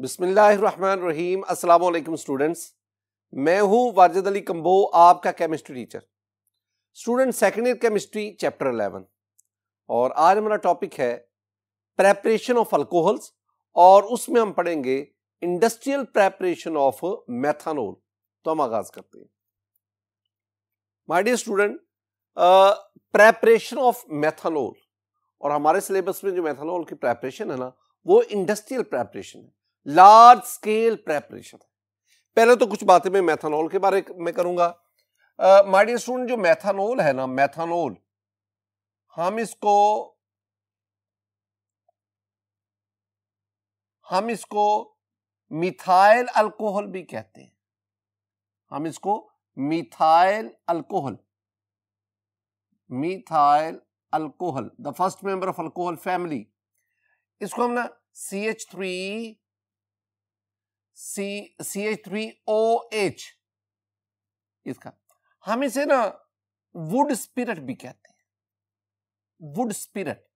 बिसमीम अस्सलाम स्टूडेंट्स मैं हूं वाजिद अली कम्बो आपका chemistry teacher student second year chemistry chapter 11 और आज हमारा टॉपिक है प्रेपरेशन ऑफ अल्कोहल्स और उसमें हम पढ़ेंगे इंडस्ट्रियल प्रेपरेशन ऑफ मैथानोल तो हम आगाज करते हैं my dear student preparation of methanol और हमारे सिलेबस में जो मैथानोल की प्रेपरेशन है ना वो इंडस्ट्रियल प्रेपरेशन है लार्ज स्केल प्रेपरेशन पहले तो कुछ बातें मैं मैथानोल के बारे में करूंगा माइडियर स्टूडेंट जो मैथानोल है ना मैथानोल हम इसको हम इसको मिथाइल अल्कोहल भी कहते हैं हम इसको methyl alcohol methyl alcohol the first member of alcohol family इसको हम ना C H three C H three O H इसका हम इसे ना वुड स्पिरिट भी कहते हैं wood spirit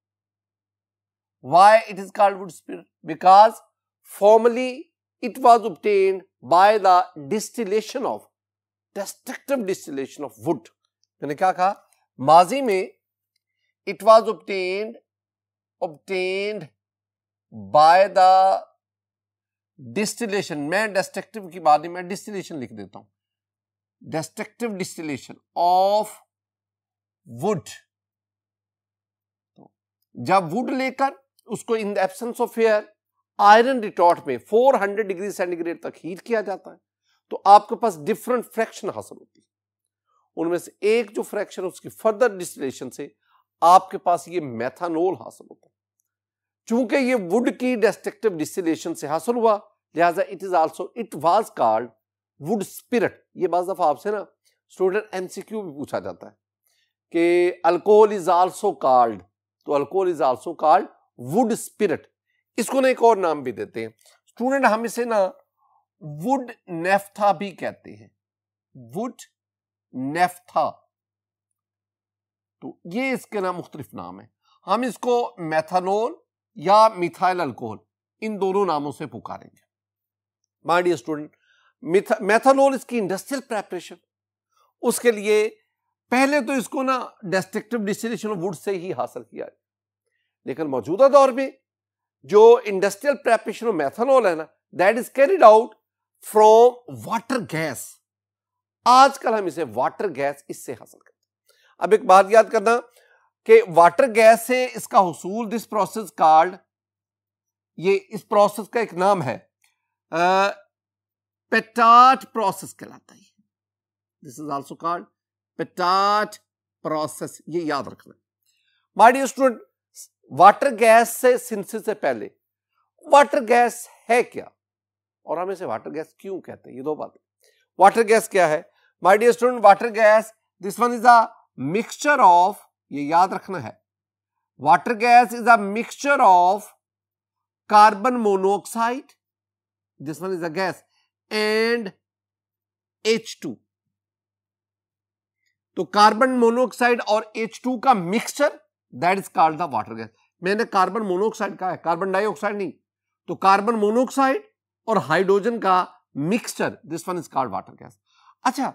why it is called wood spirit because formally it was obtain by the distillation of destructive distillation of wood मैंने क्या कहा माजी में it was obtain obtained by the distillation मैं डेस्ट्रक्टिव की बात में डिस्टिलेशन लिख देता हूं डेस्ट्रक्टिव डिस्टिलेशन ऑफ वुड जब वुड लेकर उसको in the absence of air iron retort में 400 डिग्री सेंटीग्रेड तक हीट किया जाता है तो आपके पास डिफरेंट फ्रैक्शन हासिल होती है उनमें से एक जो फ्रैक्शन उसकी फर्दर डिस्टिलेशन से आपके पास ये मैथानोल हासिल होता है चूंकि ये वुड की डेस्ट्रक्टिव डिस्टिलेशन से हासिल हुआ लिहाजा it is also it was called wood spirit ये बाज दफ़ा आपसे ना स्टूडेंट एमसीक्यू भी पूछा जाता है कि अल्कोहल इज आल्सो कार्ड तो alcohol is also called wood spirit इसको ना एक और नाम भी देते हैं स्टूडेंट हम इसे ना वुड नेफ्था भी कहते हैं वुड नेफ्था तो ये इसके ना मुख्तलिफ नाम है हम इसको मैथानोल या मिथाइल अल्कोहल इन दोनों नामों से पुकारेंगे माय डियर स्टूडेंट मेथनॉल इसकी इंडस्ट्रियल प्रेपरेशन उसके लिए पहले तो इसको ना destructive distillation of would say ही हासिल किया है लेकिन मौजूदा दौर में जो इंडस्ट्रियल प्रेपरेशन ऑफ मेथनॉल है ना that is carried out from water gas आजकल हम इसे वाटर गैस इससे हासिल करते अब एक बात याद करना कि वाटर गैस से इसका हसूल दिस प्रोसेस कार्ड ये इस प्रोसेस का एक नाम है पेटाट प्रोसेस कहलाता है this is also called Patart process ये याद रखना my dear student water gas से सिंसिस से पहले वाटर गैस है क्या और हम इसे वाटर गैस क्यों कहते हैं ये दो बातें वाटर गैस क्या है my dear student water gas this one is a mixture of ये याद रखना है water gas is a mixture of carbon monoxide this one is a gas and H two तो कार्बन मोनोऑक्साइड और H two का mixture that is called the water gas मैंने carbon monoxide कहा है कार्बन डाइऑक्साइड नहीं तो carbon monoxide और hydrogen का mixture this one is called water gas अच्छा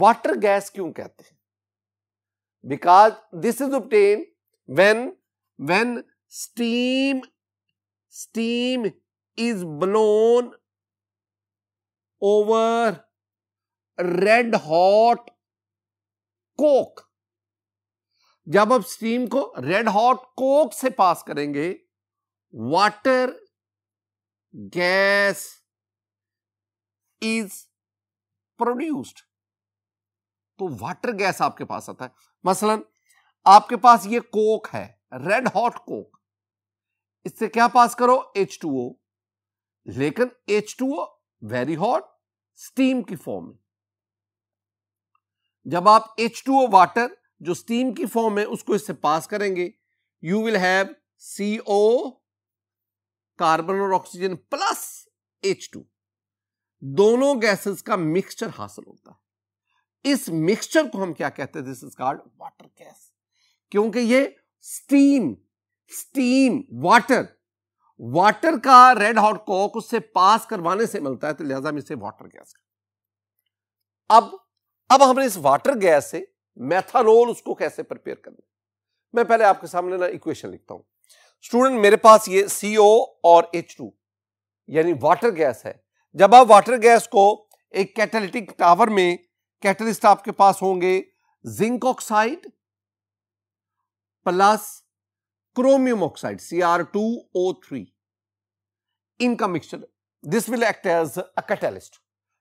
वाटर गैस क्यों कहते हैं because this is obtained when when steam steam is blown over red hot coke जब आप स्टीम को रेड हॉट कोक से पास करेंगे वाटर गैस इज प्रोड्यूस्ड तो वाटर गैस आपके पास आता है मसलन आपके पास ये कोक है रेड हॉट कोक इससे क्या पास करो एच टू ओ लेकिन H two O very hot steam की फॉर्म में जब आप एच टू ओ वाटर जो स्टीम की फॉर्म है उसको इससे पास करेंगे you will have C O carbon और ऑक्सीजन प्लस एच टू दोनों गैसेस का मिक्सचर हासिल होता है इस मिक्सचर को हम क्या कहते हैं this is called water gas क्योंकि ये स्टीम स्टीम वाटर वाटर का रेड हॉट कोक उससे पास करवाने से मिलता है तो लिहाजा में इसे वाटर गैस अब अब हमने इस वाटर गैस से मैथानोल उसको कैसे प्रिपेयर करना मैं पहले आपके सामने ना इक्वेशन लिखता हूं स्टूडेंट मेरे पास ये सीओ और एच टू यानी वाटर गैस है जब आप वाटर गैस को एक कैटेलिटिक टावर में कैटलिस्ट आपके पास होंगे zinc oxide plus chromium oxide C R two O three इनका mixture this will act as a catalyst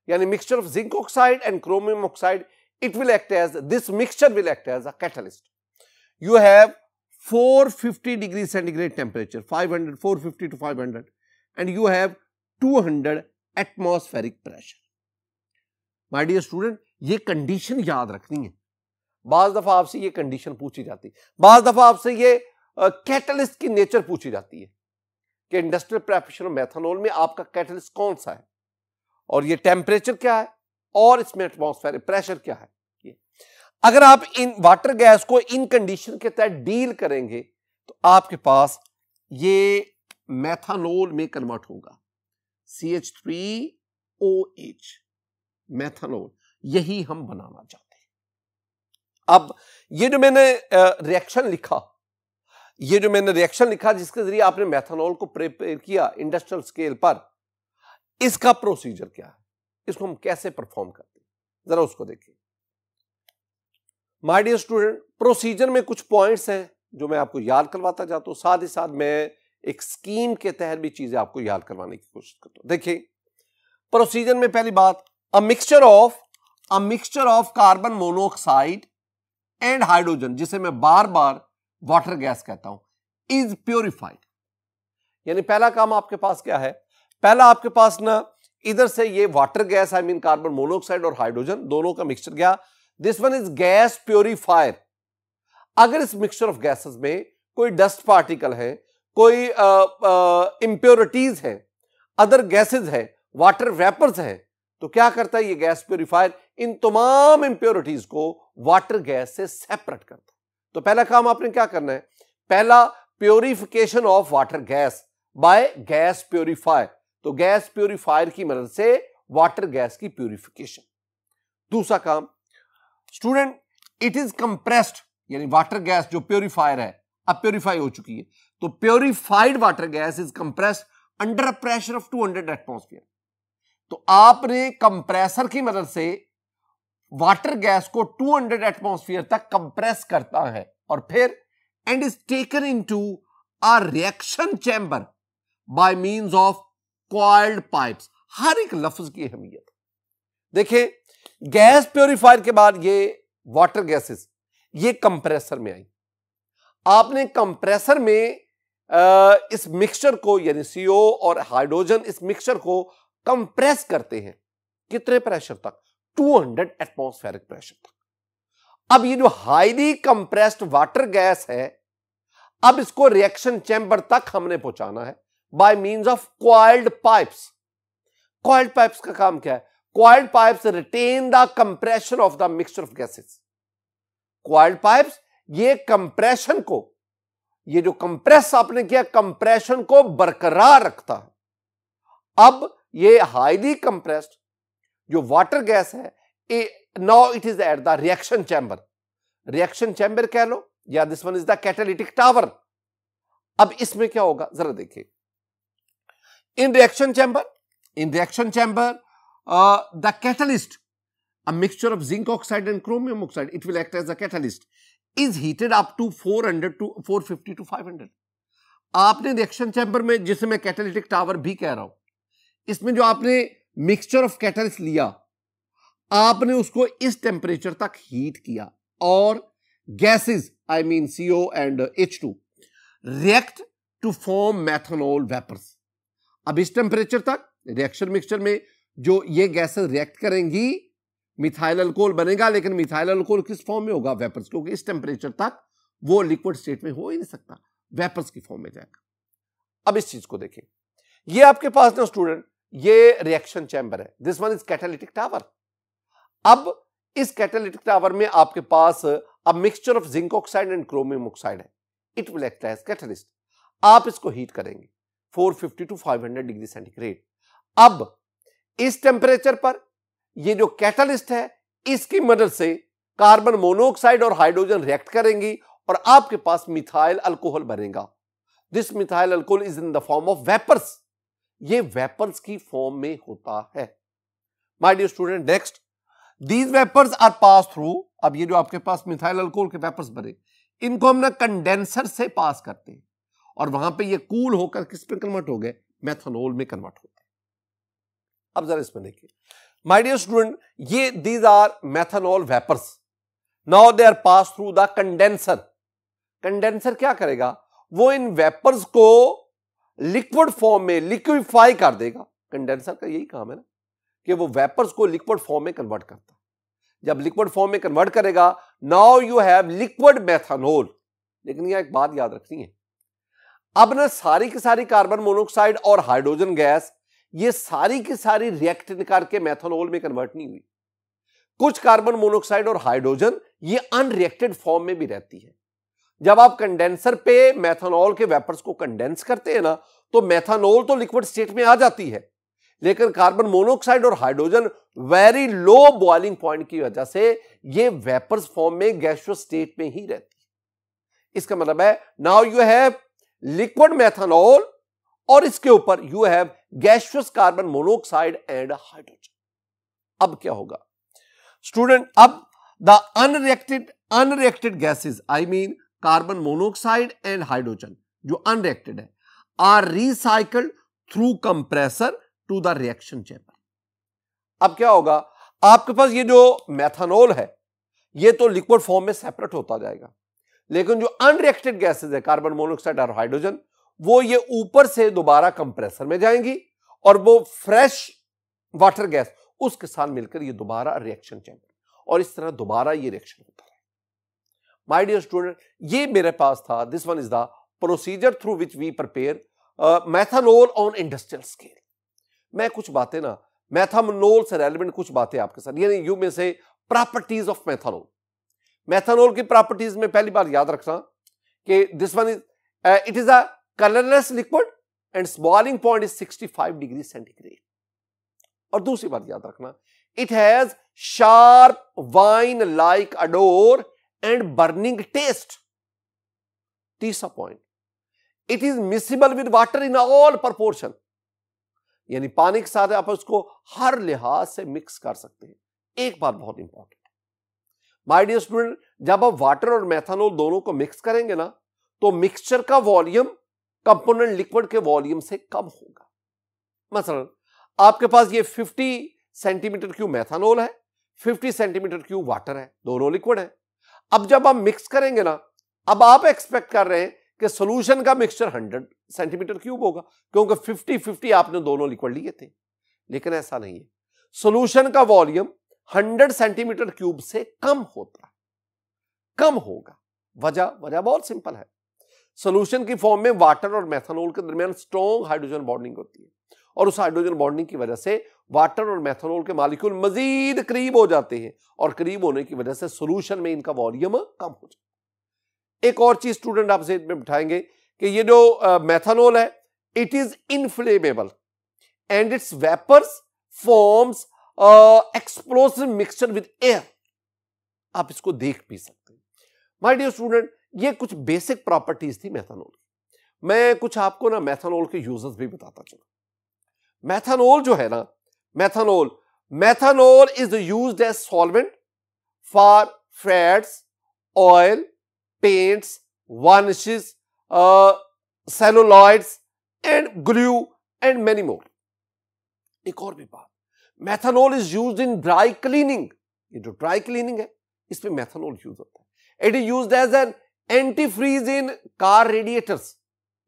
यानी mixture of zinc oxide and chromium oxide it will act as this mixture will act as a catalyst you have 450 degree centigrade temperature 500 450 to 500 and you have 200 atmospheric pressure my dear student ये condition याद रखनी है बाज दफ़ा आपसे ये condition पूछी जाती है बाज दफ़ा आपसे ये कैटलिस्ट की नेचर पूछी जाती है कि इंडस्ट्रियल प्रेपरेशन मैथानोल में आपका कैटलिस्ट कौन सा है और ये टेम्परेचर क्या है और इसमें एटमोसफेयर प्रेशर क्या है ये अगर आप इन वाटर गैस को इन कंडीशन के तहत डील करेंगे तो आपके पास ये मैथानोल में कन्वर्ट होगा C H three O H methanol यही हम बनाना चाहते हैं अब ये जो मैंने रिएक्शन लिखा ये जो मैंने रिएक्शन लिखा जिसके जरिए आपने मैथानोल को प्रिपेयर किया इंडस्ट्रियल स्केल पर इसका प्रोसीजर क्या है इसको हम कैसे परफॉर्म करते हैं जरा उसको देखिए माय डियर स्टूडेंट प्रोसीजर में कुछ पॉइंट्स हैं जो मैं आपको याद करवाता जाता हूं साथ ही साथ मैं एक स्कीम के तहत भी चीजें आपको याद करवाने की कोशिश करता हूं देखिए प्रोसीजर में पहली बात a mixture of a mixture of carbon monoxide and hydrogen जिसे मैं बार बार वाटर गैस कहता हूं इज प्योरिफाइड यानी पहला काम आपके पास क्या है पहला आपके पास ना इधर से ये water gas I mean carbon monoxide और हाइड्रोजन दोनों का मिक्सचर गया this one is gas purifier अगर इस मिक्सचर ऑफ गैसेस में कोई डस्ट पार्टिकल है कोई इम्प्योरिटीज है अदर गैसेज है वाटर वेपर्स है तो क्या करता है ये गैस प्योरीफायर इन तमाम इंप्योरिटीज को वाटर गैस से सेपरेट करता है तो पहला काम आपने क्या करना है पहला purification of water gas by gas purifier तो गैस प्योरीफायर की मदद से वाटर गैस की प्योरिफिकेशन दूसरा काम स्टूडेंट इट इज कंप्रेस्ड यानी वाटर गैस जो प्योरीफायर है अब प्योरीफाई हो चुकी है तो purified water gas is compressed under pressure of 200 atmosphere तो आपने कंप्रेसर की मदद से वाटर गैस को 200 एटमोसफियर तक कंप्रेस करता है और फिर and is taken into a reaction chamber by means of coiled pipe हर एक लफ्ज की अहमियत देखिए गैस प्योरीफायर के बाद ये वाटर गैसेस ये कंप्रेसर में आई आपने कंप्रेसर में आ, इस मिक्सचर को यानी सीओ और हाइड्रोजन इस मिक्सचर को कंप्रेस करते हैं कितने प्रेशर तक 200 एटमोस्फेरिक प्रेशर था अब ये जो हाईली कंप्रेस्ड वाटर गैस है अब इसको रिएक्शन चैम्बर तक हमने पहुंचाना है by means of coiled pipes coiled pipes का काम क्या है coiled pipes retain the compression of the mixture of gases coiled pipes ये कंप्रेशन को ये जो कंप्रेस आपने किया कंप्रेशन को बरकरार रखता है अब ये हाईली कंप्रेस्ड जो वाटर गैस है uh now it is at the reaction chamber reaction chamber कह लो या this one is the catalytic tower अब इसमें क्या होगा जरा देखिए in reaction chamber in reaction chamber the catalyst a mixture of zinc oxide and chromium oxide it will act as a catalyst is heated up to 400 to 450 to 500. आपने reaction chamber में जिसे मैं कैटेलिटिक टावर भी कह रहा हूं इसमें जो आपने मिक्सचर ऑफ कैटल्स लिया आपने उसको इस टेम्परेचर तक हीट किया और gases I mean CO and H two react to form methanol vapours अब इस टेम्परेचर तक रिएक्शन मिक्सचर में जो ये गैसेस रिएक्ट करेंगी मिथाइल अल्कोहल बनेगा लेकिन मिथाइल अल्कोहल किस फॉर्म में होगा वेपर्स क्योंकि इस टेम्परेचर तक वो लिक्विड स्टेट में हो ही नहीं सकता वेपर्स की फॉर्म में जाएगा अब इस चीज को देखें ये आपके पास ना स्टूडेंट ये रिएक्शन चैम्बर है this one is catalytic tower अब इस कैटालिटिक टावर में आपके पास अब mixture of zinc oxide and chromium oxide है it will act as catalyst आप इसको हीट करेंगे 450 टू 500 डिग्री सेंटीग्रेड अब इस टेम्परेचर पर ये जो कैटलिस्ट है इसकी मदद से कार्बन मोनोऑक्साइड और हाइड्रोजन रिएक्ट करेंगी और आपके पास मिथाइल अल्कोहल बनेगा this methyl alcohol is in the form of vapours ये वेपर्स की फॉर्म में होता है my dear student next these vapours are pass through अब ये जो आपके पास मिथाइल अल्कोहल के वेपर्स बने इनको हम ना कंडेंसर से पास करते हैं और वहां पे ये कूल होकर किस पे कन्वर्ट हो गए मैथनोल में कन्वर्ट होते हैं अब जरा इसमें देखिए माय डियर स्टूडेंट ये these are methanol vapours now they are pass through the condenser condenser क्या करेगा वो इन वेपर्स को लिक्विड फॉर्म में लिक्विफाई कर देगा कंडेंसर का यही काम है ना कि वो वेपर्स को लिक्विड फॉर्म में कन्वर्ट करता है जब लिक्विड फॉर्म में कन्वर्ट करेगा now you have liquid methanol लेकिन यह एक बात याद रखनी है अब ना सारी की सारी कार्बन मोनोक्साइड और हाइड्रोजन गैस ये सारी की सारी रिएक्ट करके मैथानोल में कन्वर्ट नहीं हुई कुछ कार्बन मोनोक्साइड और हाइड्रोजन ये अनरिएक्टेड फॉर्म में भी रहती है जब आप कंडेंसर पे मैथानॉल के वेपर्स को कंडेंस करते हैं ना तो मैथानॉल तो लिक्विड स्टेट में आ जाती है लेकिन कार्बन मोनोऑक्साइड और hydrogen very low boiling point की वजह से ये वेपर्स फॉर्म में गैसुअस स्टेट में ही रहती है इसका मतलब है now you have liquid methanol और इसके ऊपर you have gaseous carbon monoxide and hydrogen अब क्या होगा स्टूडेंट अब the unreacted unreacted gases I mean carbon monoxide and hydrogen जो अनरिएक्टेड है are recycled through compressor to the reaction chamber अब क्या होगा आपके पास ये जो मैथानोल है ये तो लिक्विड फॉर्म में सेपरेट होता जाएगा लेकिन जो अनरिएक्टेड गैसेज है कार्बन मोनोक्साइड और हाइड्रोजन वो ये ऊपर से दोबारा कंप्रेसर में जाएंगी और वो फ्रेश वाटर गैस उसके साथ मिलकर ये दोबारा रिएक्शन चैम्बर और इस तरह दोबारा ये रिएक्शन होता है माई डियर स्टूडेंट ये मेरे पास था this one is the procedure through which we prepare methanol on industrial scale मैं कुछ बातें ना मैथामोल से रेलिवेंट कुछ बातें आपके साथ यानी यू में से प्रॉपर्टीज ऑफ मैथानोल मैथानोल की प्रॉपर्टीज में पहली बार याद रखना कि this one is it is a colourless liquid and smelling point is 65 degree centigrade और दूसरी बात याद रखना it has sharp wine like odour and burning taste तीसरा point it is miscible with water in all proportion यानी पानी के साथ आप उसको हर लिहाज से मिक्स कर सकते हैं एक बात बहुत इंपॉर्टेंट माय डियर स्टूडेंट जब आप वाटर और मैथानोल दोनों को मिक्स करेंगे ना तो मिक्सचर का वॉल्यूम कंपोनेंट लिक्विड के वॉल्यूम से कम होगा मसलन आपके पास ये 50 सेंटीमीटर क्यूब मैथानोल है 50 सेंटीमीटर क्यूब वाटर है दोनों लिक्विड है अब जब हम मिक्स करेंगे ना अब आप एक्सपेक्ट कर रहे हैं कि सोल्यूशन का मिक्सचर हंड्रेड सेंटीमीटर क्यूब होगा क्योंकि फिफ्टी फिफ्टी आपने दोनों लिक्विड लिए थे लेकिन ऐसा नहीं है सोल्यूशन का वॉल्यूम हंड्रेड सेंटीमीटर क्यूब से कम होता है कम होगा वजह वजह बहुत सिंपल है सोल्यूशन की फॉर्म में वाटर और मैथानोल के दरमियान स्ट्रॉन्ग हाइड्रोजन बॉन्डिंग होती है और उस हाइड्रोजन बॉन्डिंग की वजह से वाटर और मैथनॉल के मालिक्यूल मजीद करीब हो जाते हैं और करीब होने की वजह से सोल्यूशन में इनका वॉल्यूम कम हो जाता है एक और चीज स्टूडेंट आपसे में बिठाएंगे कि ये जो मैथनॉल uh, है it is inflammable and its vapours forms explosive mixture with air आप इसको देख भी सकते हैं माय डियर स्टूडेंट ये कुछ बेसिक प्रॉपर्टीज थी मैथानोल की मैं कुछ आपको ना मैथानोल के यूजर्स भी बताता चला मैथानोल जो है ना methanol methanol is use as solvent for fats oil paints varnishes, uh, and and and many more एक और भी बात methanol is use in dry cleaning ये जो ड्राई क्लीनिंग है इसमें मैथानोल यूज होता है it is use as an antifreeze in car radiators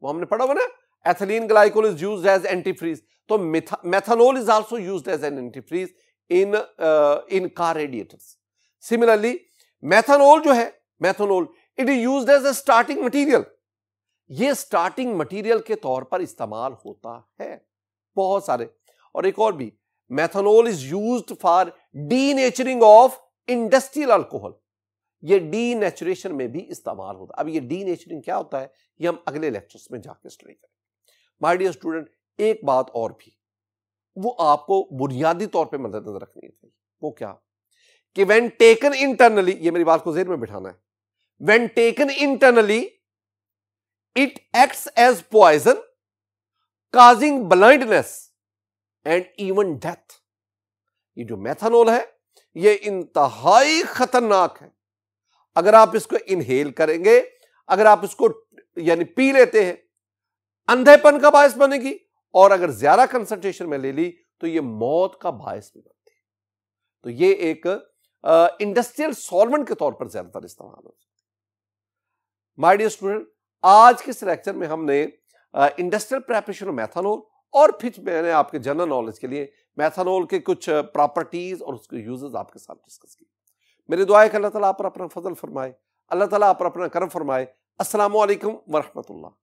वो हमने पढ़ा हुआ ना Ethylene glycol is used as antifreeze. So methanol is also used as an antifreeze in uh, in car radiators. Similarly, methanol जो है methanol it is used as a starting material. ये starting material के तौर पर इस्तेमाल होता है बहुत सारे और एक और भी methanol is used for denaturing of industrial alcohol. ये डीनेचुरेशन में भी इस्तेमाल होता है अब ये डीनेचुरिंग क्या होता है ये हम अगले लेक्चर्स में जाके स्टडी करेंगे माय डियर स्टूडेंट एक बात और भी वो आपको बुनियादी तौर पे मद्देनजर रखनी चाहिए वो क्या कि वेन टेकन इंटरनली ये मेरी बात को जेर में बिठाना है when taken internally it acts as poison causing blindness and even death ये जो मैथानोल है ये इंतहाई खतरनाक है अगर आप इसको इनहेल करेंगे अगर आप इसको यानी पी लेते हैं अंधेपन का बायस बनेगी और अगर ज्यादा कंसंट्रेशन में ले ली तो ये मौत का बायस भी बनती है तो ये एक इंडस्ट्रियल सॉल्वेंट के तौर पर ज्यादातर इस्तेमाल हो सकती माय डियर स्टूडेंट आज के इस लेक्चर में हमने इंडस्ट्रियल प्रेपरेशन ऑफ मैथानोल और फिर मैंने आपके जनरल नॉलेज के लिए मैथानोल के कुछ प्रॉपर्टीज और उसके यूजेस आपके साथ डिस्कस की मेरे दुआ है कि अल्लाह ताला आप पर अपना फजल फरमाए अल्लाह ताला आप पर अपना करम फरमाए असलम वरहमतुल्ला